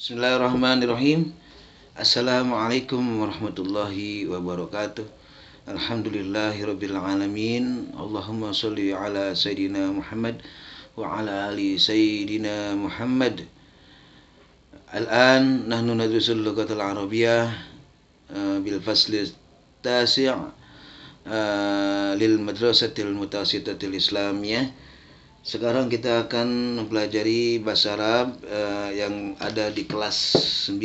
Bismillahirrahmanirrahim. Assalamualaikum warahmatullahi wabarakatuh. Alhamdulillahirabbil alamin. Allahumma shalli ala sayidina Muhammad wa ala ali sayidina Muhammad. الآن نحن ندرس اللغة العربية بالفصل التاسع للمدرسة المتوسطة الإسلامية Sekarang kita akan mempelajari bahasa Arab uh, yang ada di kelas 9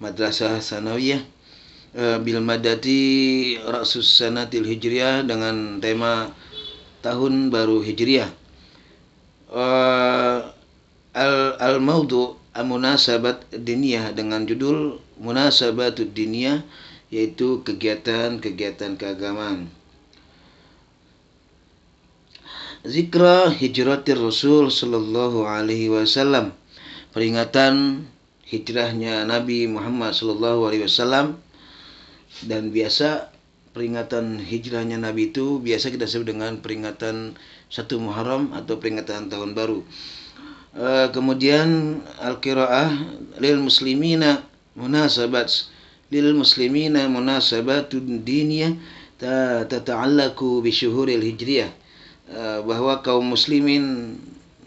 Madrasah Sanawiyah uh, bil madati Ra'sus Sanatil Hijriah dengan tema tahun baru Hijriah. Uh, eh, al al maudu Amunasabat diniyah dengan judul munasabatud diniyah yaitu kegiatan-kegiatan keagamaan zikra hijratir Rasul sallallahu alaihi wasallam. Peringatan hijrahnya Nabi Muhammad sallallahu alaihi wasallam dan biasa peringatan hijrahnya Nabi itu biasa kita sebut dengan peringatan satu Muharram atau peringatan tahun baru. E, kemudian al-qiraah lil muslimina munasabat lil muslimina munasabatun diniyah tata'allaku bi syuhuril hijriyah Eh, bahwa kaum muslimin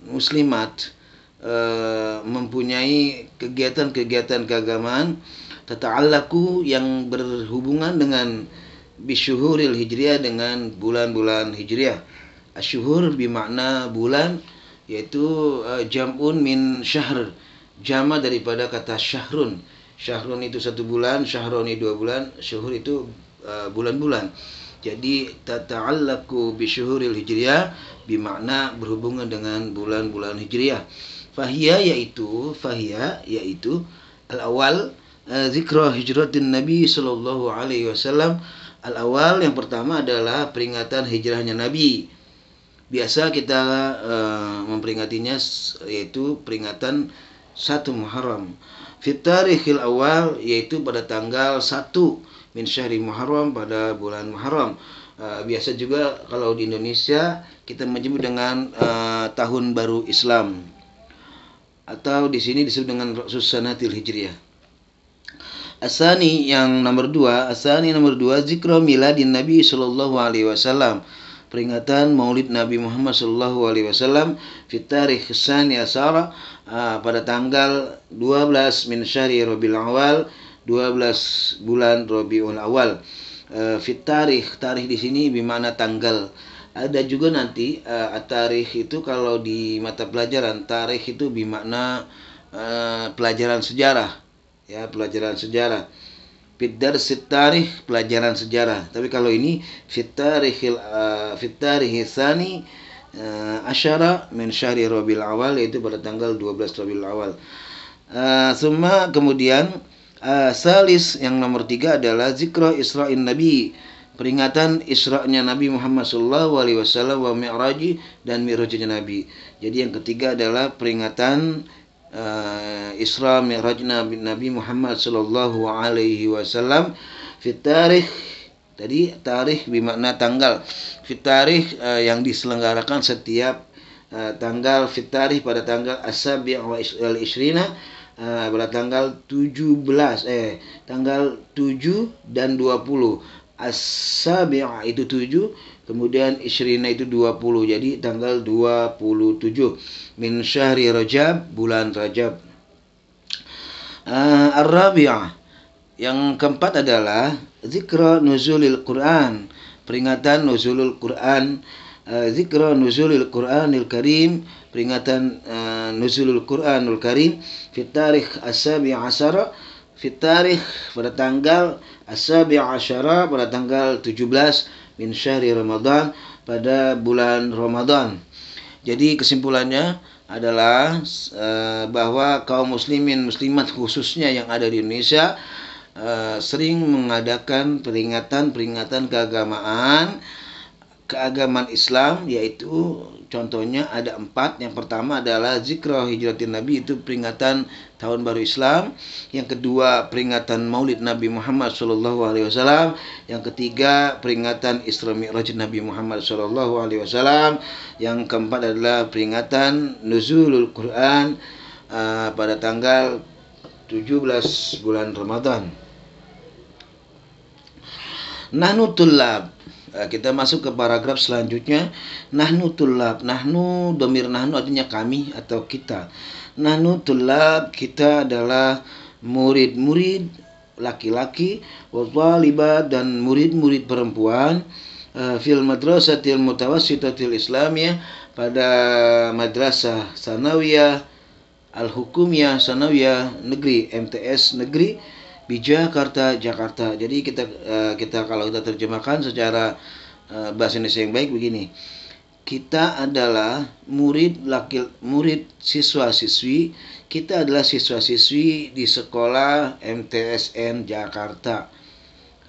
muslimat eh, mempunyai kegiatan-kegiatan keagamaan tata'allaku yang berhubungan dengan bisyuhuril hijriah dengan bulan-bulan hijriah asyuhur bermakna bulan yaitu eh, jam'un min syahr jama daripada kata syahrun syahrun itu satu bulan syahroni dua bulan syuhur itu bulan-bulan uh, bulan -bulan. Jadi tata'allaku bisyuhuril hijriyah bimakna berhubungan dengan bulan-bulan hijriah. Fahia yaitu fahia yaitu al-awal eh, zikra hijratin Nabi sallallahu alaihi wasallam. Al-awal yang pertama adalah peringatan hijrahnya Nabi. Biasa kita uh, memperingatinya yaitu peringatan satu Muharram. hil awal yaitu pada tanggal satu min syahri Muharram pada bulan Muharram. Uh, biasa juga kalau di Indonesia kita menyebut dengan uh, tahun baru Islam atau di sini disebut dengan Susanatil Hijriah. Asani yang nomor dua, asani nomor dua zikro miladin Nabi Shallallahu Alaihi Wasallam peringatan Maulid Nabi Muhammad Shallallahu Alaihi Wasallam fitari khusani asara uh, pada tanggal 12 min syari Rabiul Awal 12 bulan Rabiul Awal. E, fit tarikh, tarikh di sini bimana tanggal. Ada juga nanti e, eh, tarikh itu kalau di mata pelajaran tarikh itu bimakna e, eh, pelajaran sejarah. Ya, pelajaran sejarah. Fitdar darsit pelajaran sejarah. Tapi kalau ini fit uh, ashara tarikhisani uh, asyara min syahri Rabiul Awal yaitu pada tanggal 12 Rabiul Awal. Uh, kemudian Eh, salis yang nomor tiga adalah zikro isra'in nabi peringatan Isra'nya Nabi Muhammad Sallallahu Alaihi Wasallam wa Mi'raji dan Mi'rajnya Nabi. Jadi yang ketiga adalah peringatan uh, Isra Mi'raj Nabi, Nabi Muhammad Sallallahu Alaihi Wasallam fitarikh tadi tarikh bermakna tanggal fitarikh uh, eh, yang diselenggarakan setiap uh, tanggal fitarikh pada tanggal asabi' wa isrina pada ah, tanggal 17 eh tanggal 7 dan 20 as itu 7 kemudian isrina itu 20 jadi tanggal 27 min syahri rajab bulan rajab uh, ar-rabi'ah yang keempat adalah zikra nuzulil Quran peringatan nuzulul Quran Eh, zikra nuzulil Qur'anil Karim peringatan uh, eh, nuzulul Qur'anul Karim fi tarikh asabi asara fi tarikh pada tanggal asabi asara pada tanggal 17 min syahri Ramadan pada bulan Ramadan. Jadi kesimpulannya adalah uh, bahwa kaum muslimin muslimat khususnya yang ada di Indonesia uh, sering mengadakan peringatan-peringatan keagamaan keagamaan Islam yaitu contohnya ada empat yang pertama adalah zikro hijratin Nabi itu peringatan tahun baru Islam yang kedua peringatan Maulid Nabi Muhammad Shallallahu Alaihi Wasallam yang ketiga peringatan Isra Mi'raj Nabi Muhammad Shallallahu Alaihi Wasallam yang keempat adalah peringatan Nuzulul Quran uh, pada tanggal 17 bulan Ramadan Nanutullah tulab Eh, kita masuk ke paragraf selanjutnya nahnu tulab nahnu domir nahnu artinya kami atau kita nahnu tulab kita adalah murid-murid laki-laki wabalibat dan murid-murid perempuan eh, fil madrasatil mutawassitatil islamiyah pada madrasah sanawiyah al hukumiyah sanawiyah negeri MTS negeri di Jakarta Jakarta jadi kita eh, kita kalau kita terjemahkan secara eh, bahasa Indonesia yang baik begini kita adalah murid laki murid siswa siswi kita adalah siswa siswi di sekolah MTSN Jakarta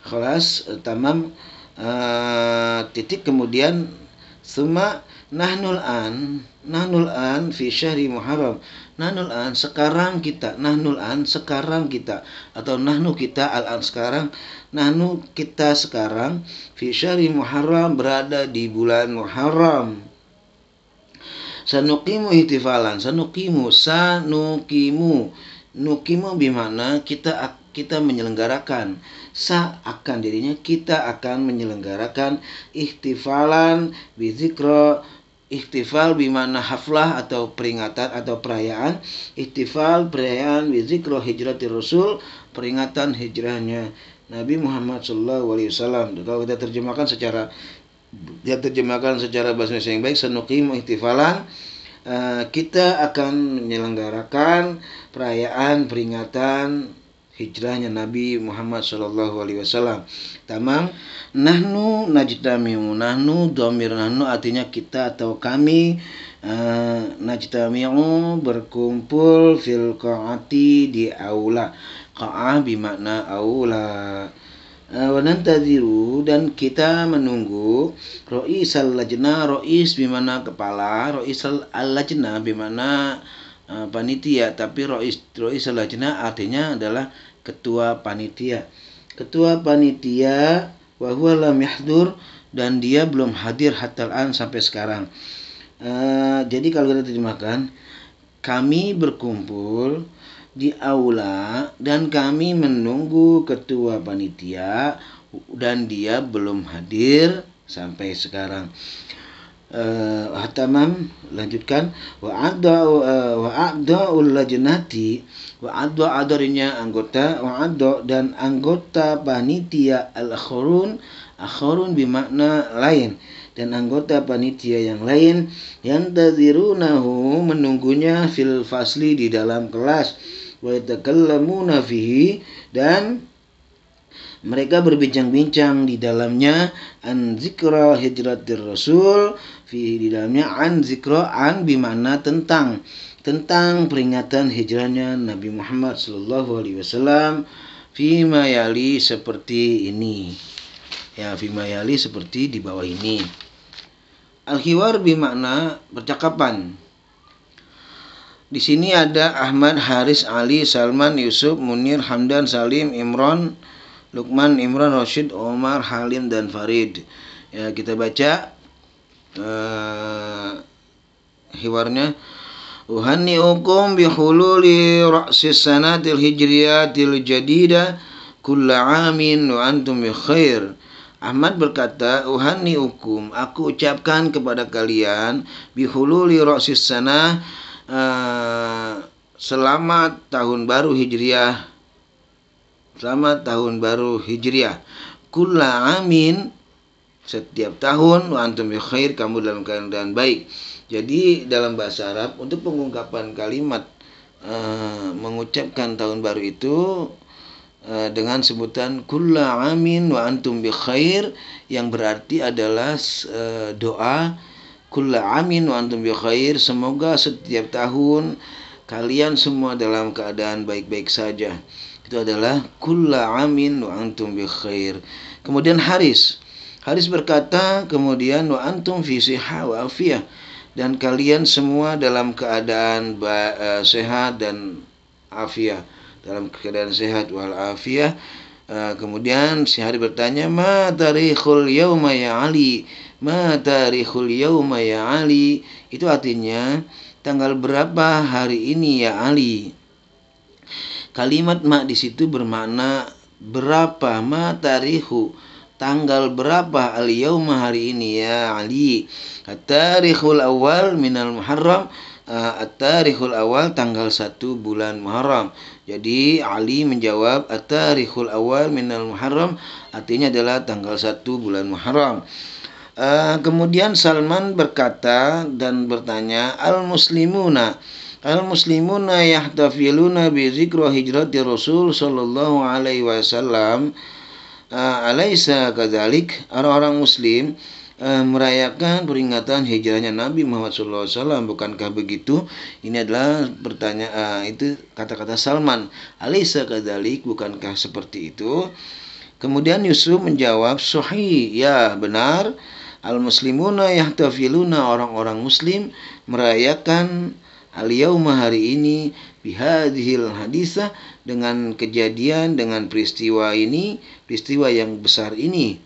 kelas eh, tamam titik kemudian Suma nahnul an, nahnul an fi syahri Muharram. Nahnul an sekarang kita, nahnul an sekarang kita atau nahnu kita al an sekarang, nahnu kita sekarang fi syahri Muharram berada di bulan Muharram. Sanukimu ihtifalan, sanukimu, sanukimu. Nukimu bimana kita kita menyelenggarakan seakan dirinya kita akan menyelenggarakan ikhtifalan bizikro Ikhtifal bimana haflah atau peringatan atau perayaan Ikhtifal perayaan bizikro hijratir rasul Peringatan hijrahnya Nabi Muhammad saw Alaihi Wasallam. Kalau kita terjemahkan secara dia terjemahkan secara bahasa Indonesia yang baik, senukim ihtifalan eh, kita akan menyelenggarakan perayaan peringatan hijrahnya Nabi Muhammad Shallallahu Alaihi Wasallam. Tamam. Nahnu najtamiu, Nahnu domir nahnu artinya kita atau kami uh, najtamiu berkumpul fil qaati di aula. Qaah bimakna aula. Uh, wanantadiru dan kita menunggu rois al lajna rois bimana kepala rois al lajna bimana eh, panitia tapi rois rois al lajna artinya adalah ketua panitia. Ketua panitia wahwa lam yahdur dan dia belum hadir hatalan an sampai sekarang. Uh, jadi kalau kita terjemahkan kami berkumpul di aula dan kami menunggu ketua panitia dan dia belum hadir sampai sekarang uh, eh, Hatamam lanjutkan wa adda uh, wa ul lajnati wa adda adarinya anggota wa adda dan anggota panitia al khurun akhurun bermakna lain dan anggota panitia yang lain yang tazirunahu menunggunya fil fasli di dalam kelas wa yatakallamu nafihi dan mereka berbincang-bincang di dalamnya an zikra hijratir rasul fi di dalamnya an zikro an bimana tentang tentang peringatan hijrahnya Nabi Muhammad sallallahu alaihi wasallam fima yali seperti ini ya fima yali seperti di bawah ini al-hiwar bimana percakapan di sini ada Ahmad Haris Ali Salman Yusuf Munir Hamdan Salim Imron Lukman Imron Rashid Omar Halim dan Farid ya kita baca uh, eh, hiwarnya uhanniukum bihululi ra'sis sanatil hijriyatil jadida kulla amin wa antum bi khair Ahmad berkata, Uhani hukum, aku ucapkan kepada kalian, bihululi roksis sana, uh, eh, selamat tahun baru Hijriah, selamat tahun baru Hijriah. Kulla amin setiap tahun wa antum bi khair kamu dalam keadaan baik. Jadi dalam bahasa Arab untuk pengungkapan kalimat e, mengucapkan tahun baru itu e, dengan sebutan kulla amin wa antum bi khair yang berarti adalah e, doa kulla amin wa antum bi khair semoga setiap tahun kalian semua dalam keadaan baik-baik saja. Itu adalah kulla amin wa antum bi khair. Kemudian Haris Haris berkata kemudian wa antum fi siha wa afiyah dan kalian semua dalam keadaan e, sehat dan afiyah dalam keadaan sehat wal afiyah e, kemudian si hari bertanya ma tarikhul yauma ya ali ma tarikhul yauma ya ali itu artinya tanggal berapa hari ini ya ali kalimat ma di situ bermakna berapa ma tarihu tanggal berapa al yauma hari ini ya Ali at-tarikhul awal minal muharram uh, at-tarikhul awal tanggal 1 bulan Muharram jadi Ali menjawab at-tarikhul awal minal muharram artinya adalah tanggal 1 bulan Muharram uh, kemudian Salman berkata dan bertanya al muslimuna al muslimuna yahtafiluna bi zikra hijrati rasul sallallahu alaihi wasallam Ah, alaisa kadzalik orang-orang muslim uh, merayakan peringatan hijrahnya Nabi Muhammad SAW bukankah begitu ini adalah pertanyaan uh, itu kata-kata Salman alaisa kadzalik bukankah seperti itu kemudian Yusuf menjawab suhi ya benar al muslimuna yahtafiluna orang-orang muslim merayakan al yauma hari ini bihadhil hadisah dengan kejadian dengan peristiwa ini peristiwa yang besar ini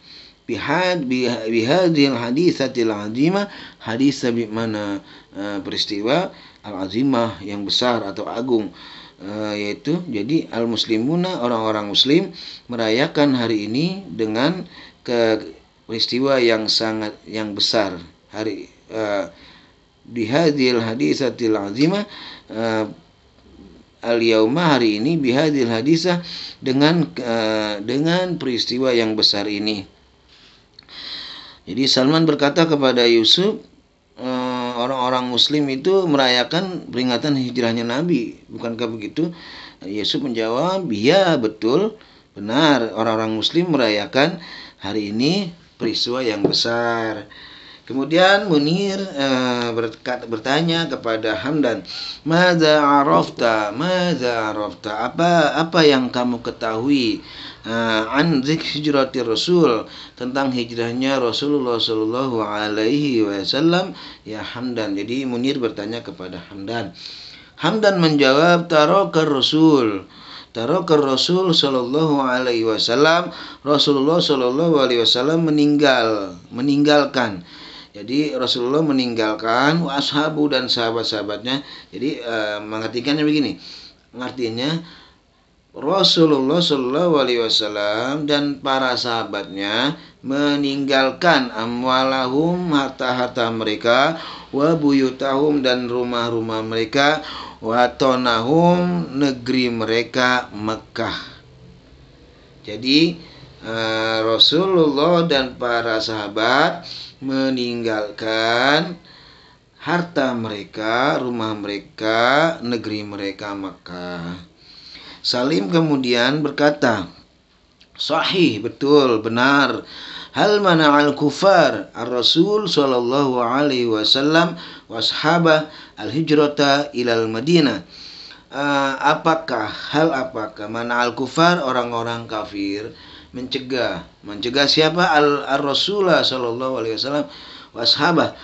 bihad bihadhil hadisatil azimah hadis mana e, peristiwa al azimah yang besar atau agung e, yaitu jadi al muslimuna orang-orang muslim merayakan hari ini dengan ke peristiwa yang sangat yang besar hari uh, e, bihadil hadisatil azimah uh, al-yauma hari ini bihadil hadisah dengan uh, dengan peristiwa yang besar ini. Jadi Salman berkata kepada Yusuf, orang eh, orang-orang muslim itu merayakan peringatan hijrahnya Nabi, bukankah begitu? Yusuf menjawab, "Iya, betul. Benar, orang-orang muslim merayakan hari ini peristiwa yang besar." Kemudian Munir uh, berkat, bertanya kepada Hamdan, "Maza arafta? Maza arafta? Apa apa yang kamu ketahui uh, an hijrati Rasul tentang hijrahnya Rasulullah Shallallahu alaihi wasallam?" Ya Hamdan. Jadi Munir bertanya kepada Hamdan. Hamdan menjawab, "Taraka Rasul." Taraka Rasul Shallallahu alaihi wasallam, Rasulullah Shallallahu alaihi wasallam meninggal, meninggalkan jadi Rasulullah meninggalkan washabu dan sahabat-sahabatnya. Jadi e, mengartikannya begini. Artinya Rasulullah Shallallahu Alaihi Wasallam dan para sahabatnya meninggalkan amwalahum harta-harta mereka wa buyutahum dan rumah-rumah mereka wa negeri mereka Mekah. Jadi Eh, Rasulullah dan para sahabat meninggalkan harta mereka, rumah mereka, negeri mereka Mekah. Salim kemudian berkata, Sahih, betul, benar. Hal mana al kufar ar Rasul sallallahu alaihi wasallam washaba al hijrata ilal Madinah. Uh, apakah hal apakah mana al kufar orang-orang kafir mencegah mencegah siapa al, al rasulah sallallahu alaihi wasallam washabah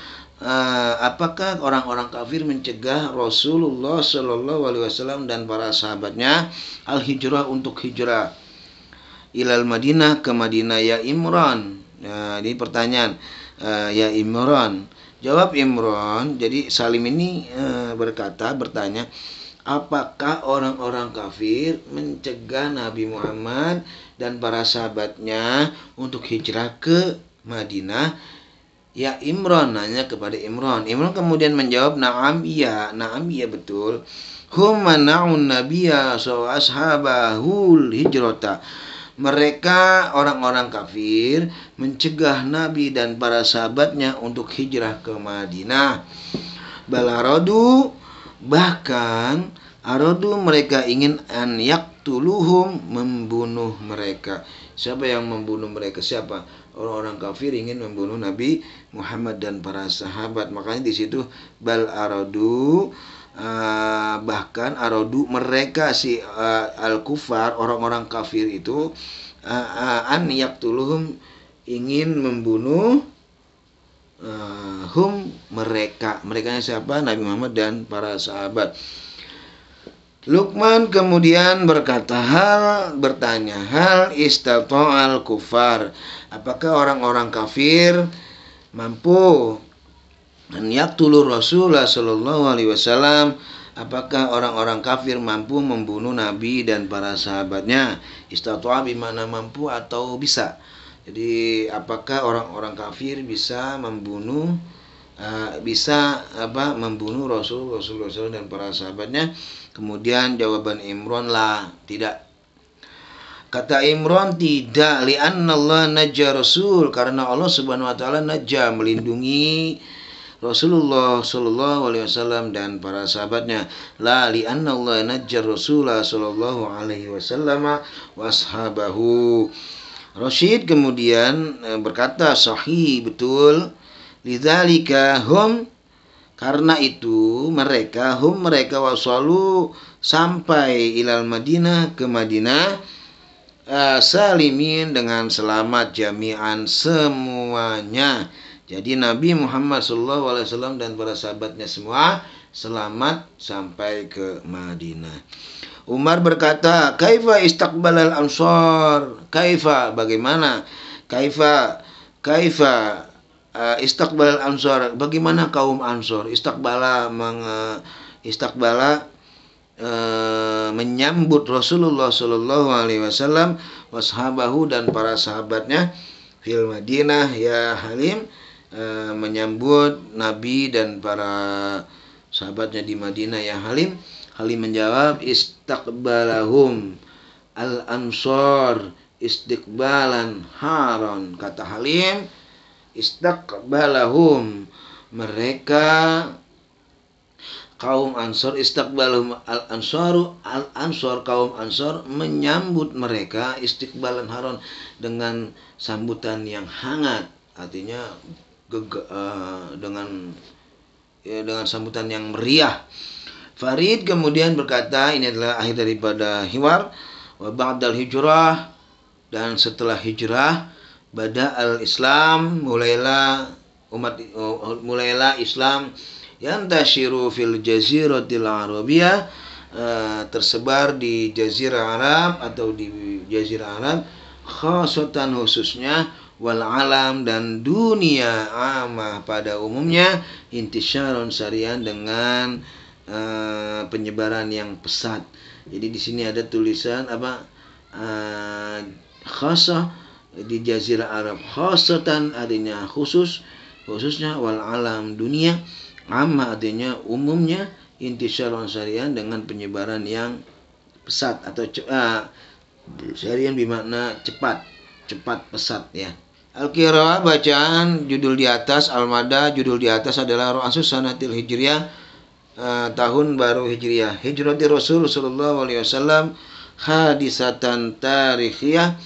uh, eh, apakah orang-orang kafir mencegah Rasulullah Shallallahu Alaihi Wasallam dan para sahabatnya al hijrah untuk hijrah ilal Madinah ke Madinah ya Imran nah, ini pertanyaan uh, ya Imran jawab Imran jadi Salim ini uh, berkata bertanya apakah orang-orang kafir mencegah Nabi Muhammad dan para sahabatnya untuk hijrah ke Madinah? Ya Imron nanya kepada Imron. Imron kemudian menjawab, "Na'am iya, na'am iya betul." Huma na'un nabiyya so ashabahul hijrata. Mereka orang-orang kafir mencegah Nabi dan para sahabatnya untuk hijrah ke Madinah. Balaradu Bahkan aradu mereka ingin an yaktuluhum membunuh mereka. Siapa yang membunuh mereka? Siapa? Orang-orang kafir ingin membunuh Nabi Muhammad dan para sahabat. Makanya di situ bal aradu Uh, bahkan arodu mereka si uh, eh, al kufar orang-orang kafir itu uh, uh, an yaktuluhum ingin membunuh uh, hum mereka mereka siapa Nabi Muhammad dan para sahabat Lukman kemudian berkata hal bertanya hal al kufar apakah orang-orang kafir mampu tulur Rasulullah Shallallahu Alaihi Wasallam apakah orang-orang kafir mampu membunuh Nabi dan para sahabatnya istatoa bimana mampu atau bisa jadi apakah orang-orang kafir bisa membunuh uh, bisa apa membunuh Rasul Rasul Rasul dan para sahabatnya? Kemudian jawaban Imron lah tidak. Kata Imron tidak li'anna Allah najja Rasul karena Allah Subhanahu wa taala najja melindungi Rasulullah Shallallahu Alaihi Wasallam dan para sahabatnya la lianna Allah najar Rasulullah Shallallahu Alaihi Wasallam washabahu Rashid kemudian e, berkata sahih betul lidzalika hum karena itu mereka hum mereka wasalu sampai ilal Madinah ke Madinah e, salimin dengan selamat jami'an semuanya. Jadi Nabi Muhammad SAW dan para sahabatnya semua selamat sampai ke Madinah. Umar berkata, "Kaifa istaqbalal ansor? Kaifa bagaimana? Kaifa kaifa uh, istaqbalal ansor? Bagaimana kaum ansor? Istaqbala meng uh, istaqbala uh, menyambut Rasulullah Shallallahu Alaihi Wasallam washabahu dan para sahabatnya fil Madinah ya Halim uh, menyambut Nabi dan para sahabatnya di Madinah ya Halim Halim menjawab istakbalahum al ansor istiqbalan haron kata Halim istakbalahum mereka kaum ansor istakbalahum al ansoru al ansor kaum ansor menyambut mereka istiqbalan haron dengan sambutan yang hangat artinya eh, dengan Ya, dengan sambutan yang meriah. Farid kemudian berkata, ini adalah akhir daripada hiwar wa ba'dal hijrah dan setelah hijrah bada al Islam mulailah umat uh, mulailah Islam yang tashiru fil jaziratil arabiyah uh, tersebar di jazirah Arab atau di jazirah Arab khasatan khususnya wal alam dan dunia amah pada umumnya intisyarun syarian dengan uh, penyebaran yang pesat. Jadi di sini ada tulisan apa uh, eh, khasa di jazirah Arab khasatan artinya khusus khususnya wal alam dunia amma artinya umumnya intisyarun syarian dengan penyebaran yang pesat atau uh, eh, syarian bermakna cepat cepat pesat ya Al-Qiraah bacaan judul di atas Al-Mada judul di atas adalah Ru'asus Sanatil Hijriah eh, tahun baru Hijriah. Hijrati Rasul sallallahu alaihi wasallam hadisatan tarikhiyah.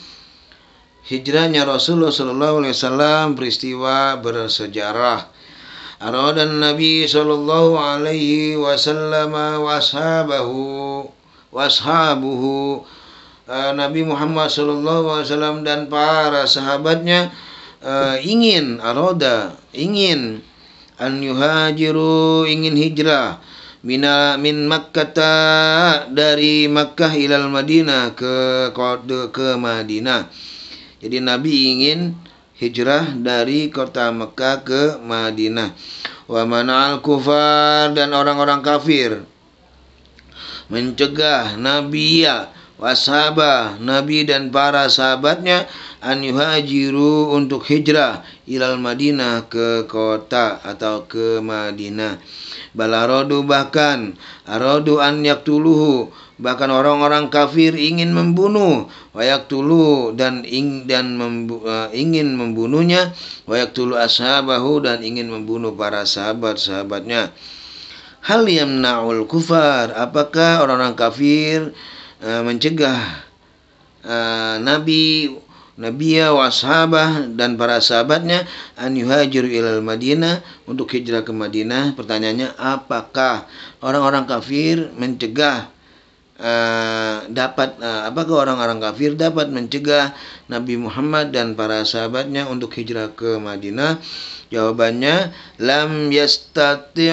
Hijrahnya Rasulullah sallallahu alaihi wasallam peristiwa bersejarah. Aradan Nabi sallallahu alaihi wasallam Washabahu Washabuhu, Eh, Nabi Muhammad SAW dan para sahabatnya uh, ingin aroda ingin an yuhajiru ingin hijrah mina min Makkah dari Makkah ilal Madinah ke kode ke Madinah. Jadi Nabi ingin hijrah dari kota Makkah ke Madinah. Wa manal kufar dan orang-orang kafir mencegah Nabi ya washabah Nabi dan para sahabatnya an yuhajiru untuk hijrah ilal Madinah ke kota atau ke Madinah balarodu bahkan arodu an yaktuluhu bahkan orang-orang kafir ingin membunuh tulu dan ing, dan membu, uh, ingin membunuhnya Wayak Tuluh ashabahu dan ingin membunuh para sahabat-sahabatnya hal yang naul kufar apakah orang-orang kafir Eh, mencegah eh, Nabi Nabiya wa dan para sahabatnya an yuhajir ilal Madinah untuk hijrah ke Madinah. Pertanyaannya apakah orang-orang kafir mencegah Uh, dapat uh, apakah orang-orang kafir dapat mencegah Nabi Muhammad dan para sahabatnya untuk hijrah ke Madinah? Jawabannya lam yastati'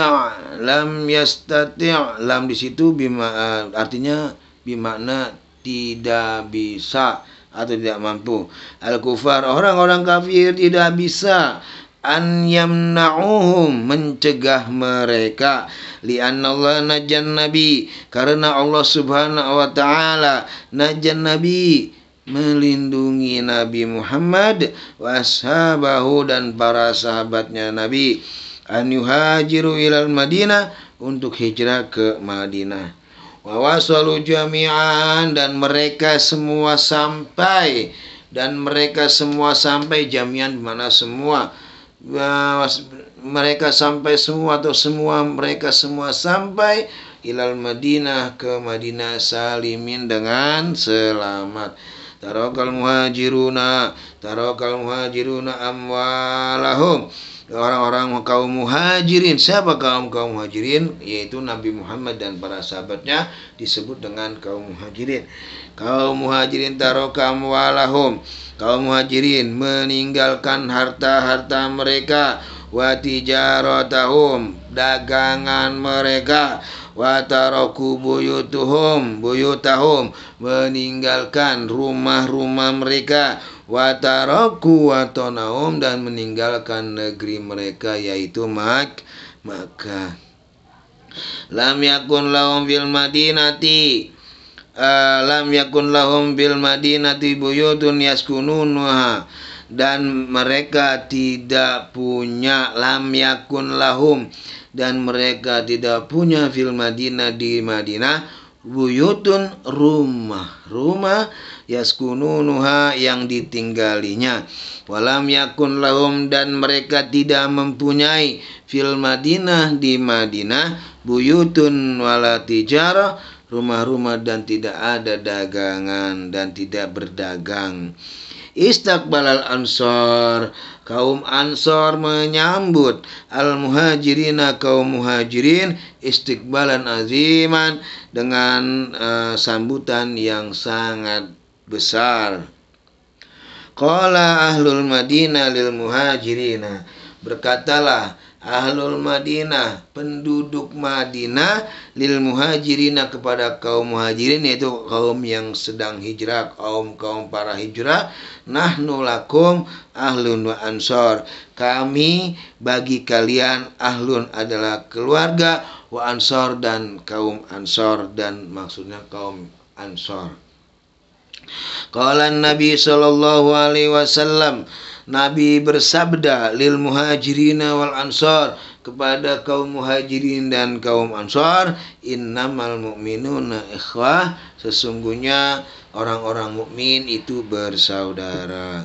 lam yastati' lam di situ bima uh, artinya bimakna tidak bisa atau tidak mampu al-kufar orang-orang kafir tidak bisa an yamna'uhum mencegah mereka li anallah najan nabi karena Allah Subhanahu wa taala najan nabi melindungi Nabi Muhammad washabahu dan para sahabatnya Nabi an yuhajiru ilal Madinah untuk hijrah ke Madinah wawasalu jami'an dan mereka semua sampai dan mereka semua sampai jami'an mana semua mereka sampai semua atau semua mereka semua sampai ilal Madinah ke Madinah salimin dengan selamat. Tarokal muhajiruna, tarokal muhajiruna amwalahum orang-orang kaum muhajirin. Siapa kaum kaum muhajirin? Yaitu Nabi Muhammad dan para sahabatnya disebut dengan kaum muhajirin. Kaum muhajirin tarokam walahum. Kaum muhajirin meninggalkan harta-harta mereka watijarotahum dagangan mereka wataroku buyutuhum buyutahum meninggalkan rumah-rumah mereka wataroku taraku watonahum dan meninggalkan negeri mereka yaitu Mak maka lam yakun lahum bil madinati uh, lam yakun lahum bil madinati buyutun yaskununuha dan mereka tidak punya lam yakun lahum dan mereka tidak punya fil Madinah di Madinah buyutun rumah rumah yaskununuha yang ditinggalinya walam yakun lahum dan mereka tidak mempunyai fil Madinah di Madinah buyutun wala rumah-rumah dan tidak ada dagangan dan tidak berdagang Istakbalal ansor kaum ansor menyambut al muhajirina kaum muhajirin istiqbalan aziman dengan uh, sambutan yang sangat besar. Qala ahlul Madinah lil muhajirina berkatalah ahlul Madinah, penduduk Madinah lil muhajirina kepada kaum muhajirin yaitu kaum yang sedang hijrah, kaum kaum para hijrah, nahnu lakum ahlun wa ansor. Kami bagi kalian ahlun adalah keluarga wa ansor dan kaum ansor dan maksudnya kaum ansor. Qala Nabi sallallahu alaihi wasallam Nabi bersabda lil muhajirina wal ansor kepada kaum muhajirin dan kaum ansor innamal mu'minuna ikhwah sesungguhnya orang-orang mukmin itu bersaudara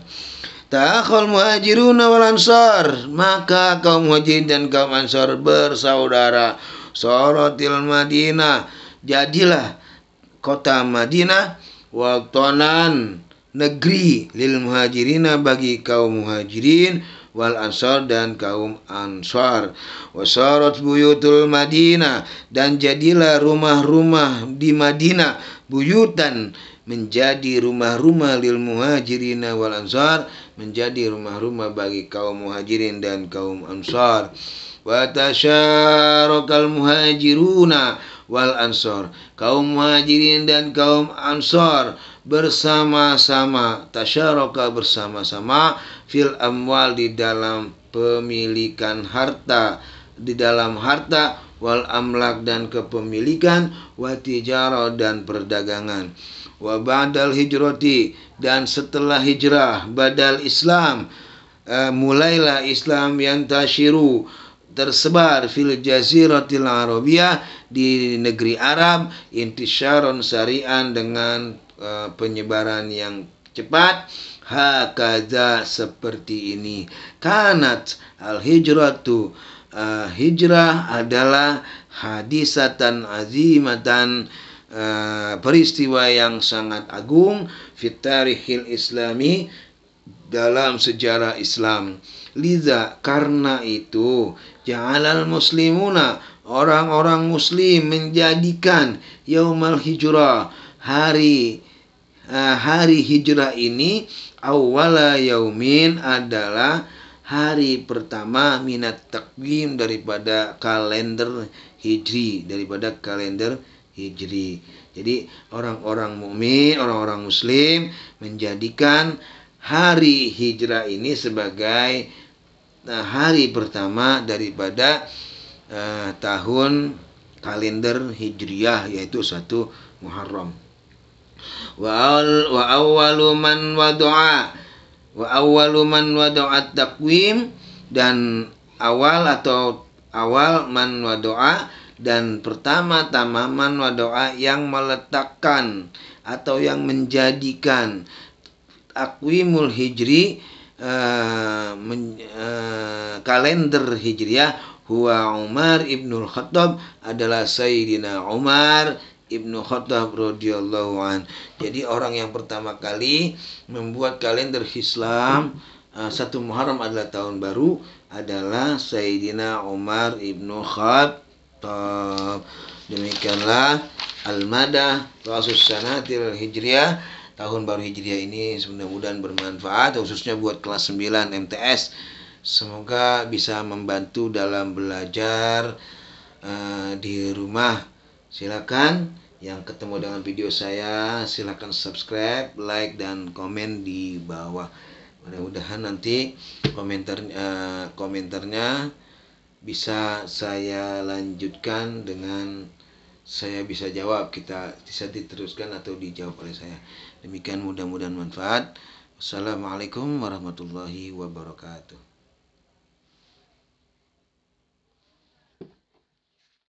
Ta'akhul muhajiruna wal ansor maka kaum muhajirin dan kaum ansor bersaudara sorotil Madinah jadilah kota Madinah waktonan negeri lil muhajirina bagi kaum muhajirin wal ansar dan kaum ansar wasarat buyutul madinah dan jadilah rumah-rumah di Madinah buyutan menjadi rumah-rumah lil muhajirina wal ansar menjadi rumah-rumah bagi kaum muhajirin dan kaum ansar wa tasyarakal muhajiruna wal ansar kaum muhajirin dan kaum ansar bersama-sama tasyaraka bersama-sama fil amwal di dalam pemilikan harta di dalam harta wal amlak dan kepemilikan wa tijarah dan perdagangan wa ba'dal hijrati dan setelah hijrah badal Islam uh, mulailah Islam yang tashiru tersebar fil jaziratil arabiyah di negeri Arab intisyaron syari'an dengan Eh, penyebaran yang cepat hakaza seperti ini kanat al hijrah eh, uh, hijrah adalah hadisatan azimatan uh, peristiwa yang sangat agung fitarihil islami dalam sejarah Islam liza karena itu ja'alal muslimuna orang-orang muslim menjadikan yaumal hijrah hari uh, hari hijrah ini awala yaumin adalah hari pertama minat takwim daripada kalender hijri daripada kalender hijri jadi orang-orang mukmin orang-orang muslim menjadikan hari hijrah ini sebagai uh, hari pertama daripada uh, tahun kalender hijriah yaitu satu Muharram wa awwalu man doa wa awwalu man doa takwim dan awal atau awal man doa dan pertama-tama man doa yang meletakkan atau yang menjadikan takwimul hijri uh, men, uh, kalender hijriah huwa Umar ibnul Khattab adalah Sayyidina Umar Ibnu Khattab radhiyallahu an. Jadi orang yang pertama kali membuat kalender Islam eh, satu Muharram adalah tahun baru adalah Sayyidina Umar Ibnu Khattab. Demikianlah Al-Madah Rasul Sanatil Hijriah tahun baru Hijriah ini mudah-mudahan bermanfaat khususnya buat kelas 9 MTS. Semoga bisa membantu dalam belajar uh, di rumah silakan yang ketemu dengan video saya silahkan subscribe like dan komen di bawah mudah-mudahan nanti komentar uh, komentarnya bisa saya lanjutkan dengan saya bisa jawab kita bisa diteruskan atau dijawab oleh saya demikian mudah-mudahan manfaat Assalamualaikum warahmatullahi wabarakatuh